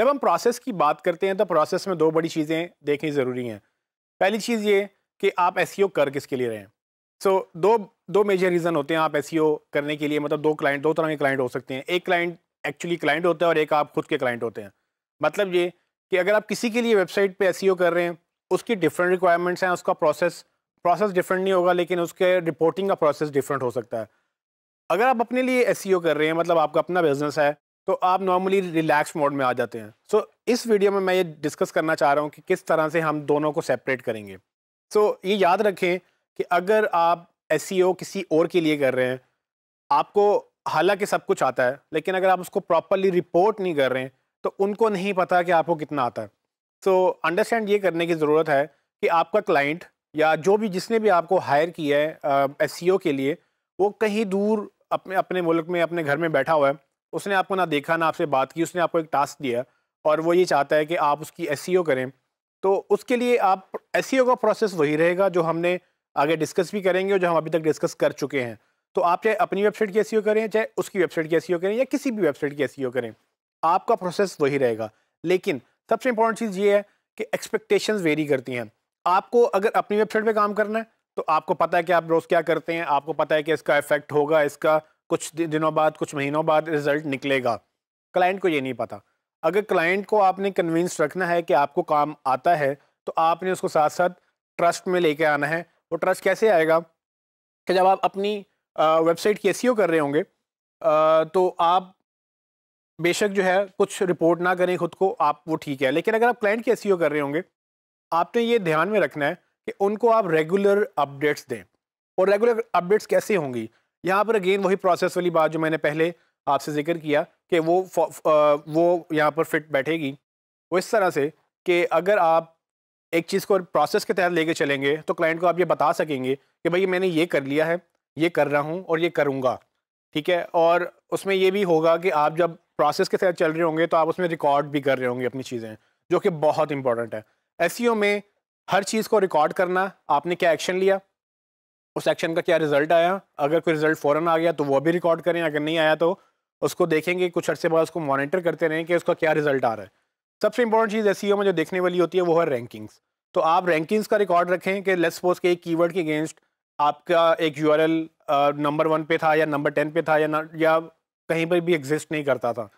जब हम प्रोसेस की बात करते हैं तो प्रोसेस में दो बड़ी चीज़ें देखनी ज़रूरी हैं पहली चीज़ ये कि आप एस e कर किसके लिए रहें सो so, दो दो मेजर रीज़न होते हैं आप एस e करने के लिए मतलब दो क्लाइंट दो तरह के क्लाइंट हो सकते हैं एक क्लाइंट एक्चुअली क्लाइंट होता है और एक आप खुद के क्लाइंट होते हैं मतलब ये कि अगर आप किसी के लिए वेबसाइट पे एस e कर रहे हैं उसकी डिफरेंट रिक्वायरमेंट्स हैं उसका प्रोसेस प्रोसेस डिफरेंट नहीं होगा लेकिन उसके रिपोर्टिंग का प्रोसेस डिफरेंट हो सकता है अगर आप अपने लिए एस कर रहे हैं मतलब आपका अपना बिजनेस है तो आप नॉर्मली रिलैक्स मोड में आ जाते हैं सो so, इस वीडियो में मैं ये डिस्कस करना चाह रहा हूँ कि किस तरह से हम दोनों को सेपरेट करेंगे सो so, ये याद रखें कि अगर आप एस e किसी और के लिए कर रहे हैं आपको हालांकि सब कुछ आता है लेकिन अगर आप उसको प्रॉपरली रिपोर्ट नहीं कर रहे हैं तो उनको नहीं पता कि आपको कितना आता है सो so, अंडरस्टैंड ये करने की ज़रूरत है कि आपका क्लाइंट या जो भी जिसने भी आपको हायर किया है एस e के लिए वो कहीं दूर अपने अपने मुल्क में अपने घर में बैठा हुआ है उसने आपको ना देखा ना आपसे बात की उसने आपको एक टास्क दिया और वो ये चाहता है कि आप उसकी एस e करें तो उसके लिए आप एस e का प्रोसेस वही रहेगा जो हमने आगे डिस्कस भी करेंगे और जो हम अभी तक डिस्कस कर चुके हैं तो आप चाहे अपनी वेबसाइट की एस e करें चाहे उसकी वेबसाइट की एस करें या किसी भी वेबसाइट की एस करें आपका प्रोसेस वही रहेगा लेकिन सबसे इंपॉर्टेंट चीज़ ये है कि एक्सपेक्टेशन वेरी करती हैं आपको अगर अपनी वेबसाइट पर काम करना है तो आपको पता है कि आप रोज़ क्या करते हैं आपको पता है कि इसका इफेक्ट होगा इसका कुछ दिनों बाद कुछ महीनों बाद रिज़ल्ट निकलेगा क्लाइंट को ये नहीं पता अगर क्लाइंट को आपने कन्विंस रखना है कि आपको काम आता है तो आपने उसको साथ साथ ट्रस्ट में लेके आना है वो ट्रस्ट कैसे आएगा कि जब आप अपनी वेबसाइट की एस e कर रहे होंगे तो आप बेशक जो है कुछ रिपोर्ट ना करें खुद को आप वो ठीक है लेकिन अगर आप क्लाइंट की एस e कर रहे होंगे आपने ये ध्यान में रखना है कि उनको आप रेगुलर अपडेट्स दें और रेगुलर अपडेट्स कैसे होंगी यहाँ पर अगेन वही प्रोसेस वाली बात जो मैंने पहले आपसे जिक्र किया कि वो वो यहाँ पर फिट बैठेगी वो इस तरह से कि अगर आप एक चीज़ को प्रोसेस के तहत लेके चलेंगे तो क्लाइंट को आप ये बता सकेंगे कि भाई मैंने ये कर लिया है ये कर रहा हूँ और ये करूँगा ठीक है और उसमें ये भी होगा कि आप जब प्रोसेस के तहत चल रहे होंगे तो आप उसमें रिकॉर्ड भी कर रहे होंगे अपनी चीज़ें जो कि बहुत इंपॉर्टेंट है एस e में हर चीज़ को रिकॉर्ड करना आपने क्या एक्शन लिया उस एक्शन का क्या रिजल्ट आया अगर कोई रिजल्ट फ़ौरन आ गया तो वो भी रिकॉर्ड करें अगर नहीं आया तो उसको देखेंगे कुछ अर्से बाद उसको मॉनिटर करते रहें कि उसका क्या रिजल्ट आ रहा है सबसे इंपॉर्टेंट चीज़ ऐसी में जो देखने वाली होती है वो है रैंकिंग्स तो आप रैंकिंग्स का रिकॉर्ड रखें कि लेट्स सपोज के एक कीवर्ड के अगेंस्ट आपका एक यू नंबर वन पे था या नंबर टेन पे था या या कहीं पर भी एग्जिस्ट नहीं करता था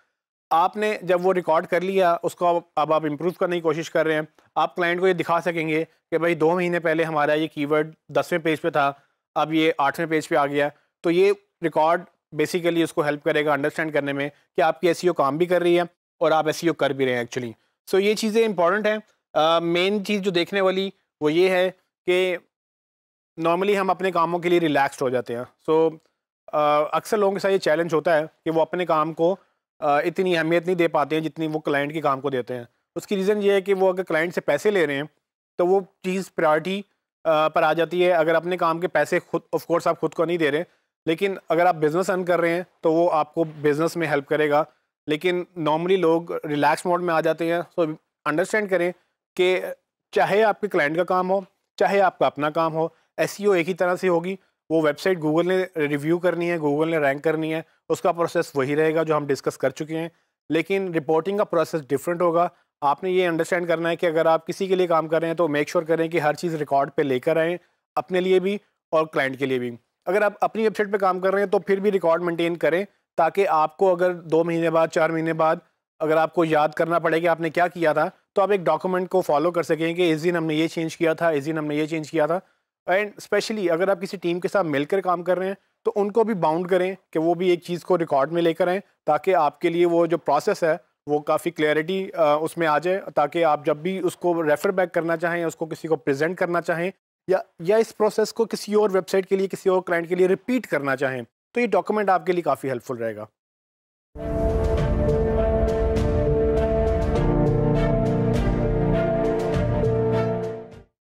आपने जब वो रिकॉर्ड कर लिया उसको अब आप इम्प्रूव करने की कोशिश कर रहे हैं आप क्लाइंट को ये दिखा सकेंगे कि भाई दो महीने पहले हमारा ये कीवर्ड दसवें पेज पे था अब ये आठवें पेज पे आ गया तो ये रिकॉर्ड बेसिकली उसको हेल्प करेगा अंडरस्टैंड करने में कि आपकी एस e काम भी कर रही है और आप एस e कर भी रहे हैं एक्चुअली सो ये चीज़ें इंपॉर्टेंट हैं मेन चीज़ जो देखने वाली वो ये है कि नॉर्मली हम अपने कामों के लिए रिलैक्सड हो जाते हैं सो so, अक्सर लोगों के साथ ये चैलेंज होता है कि वो अपने काम को इतनी अहमियत नहीं दे पाते हैं जितनी वो क्लाइंट के काम को देते हैं उसकी रीज़न ये है कि वो अगर क्लाइंट से पैसे ले रहे हैं तो वो चीज़ प्रायोरिटी पर आ जाती है अगर अपने काम के पैसे खुद ऑफकोर्स आप खुद को नहीं दे रहे लेकिन अगर आप बिज़नेस रन कर रहे हैं तो वो आपको बिज़नेस में हेल्प करेगा लेकिन नॉर्मली लोग रिलैक्स मोड में आ जाते हैं सो तो अंडरस्टैंड करें कि चाहे आपके क्लाइंट का काम हो चाहे आपका अपना काम हो ऐसी e एक ही तरह से होगी वो वेबसाइट गूगल ने रिव्यू करनी है गूगल ने रैंक करनी है उसका प्रोसेस वही रहेगा जो हम डिस्कस कर चुके हैं लेकिन रिपोर्टिंग का प्रोसेस डिफरेंट होगा आपने ये अंडरस्टैंड करना है कि अगर आप किसी के लिए काम कर रहे हैं तो मेक श्योर sure करें कि हर चीज़ रिकॉर्ड पर लेकर आएँ अपने लिए भी और क्लाइंट के लिए भी अगर आप अपनी वेबसाइट पर काम कर रहे हैं तो फिर भी रिकॉर्ड मेंटेन करें ताकि आपको अगर दो महीने बाद चार महीने बाद अगर आपको याद करना पड़े कि आपने क्या किया था तो आप एक डॉक्यूमेंट को फॉलो कर सकें कि इस दिन हमने ये चेंज किया था इस दिन हमने ये चेंज किया था एंड स्पेशली अगर आप किसी टीम के साथ मिलकर काम कर रहे हैं तो उनको भी बाउंड करें कि वो भी एक चीज़ को रिकॉर्ड में लेकर आएँ ताकि आपके लिए वो जो प्रोसेस है वो काफ़ी क्लैरिटी उसमें आ जाए ताकि आप जब भी उसको रेफ़र बैक करना चाहें या उसको किसी को प्रेजेंट करना चाहें या या इस प्रोसेस को किसी और वेबसाइट के लिए किसी और क्लाइंट के लिए रिपीट करना चाहें तो ये डॉक्यूमेंट आपके लिए काफ़ी हेल्पफुल रहेगा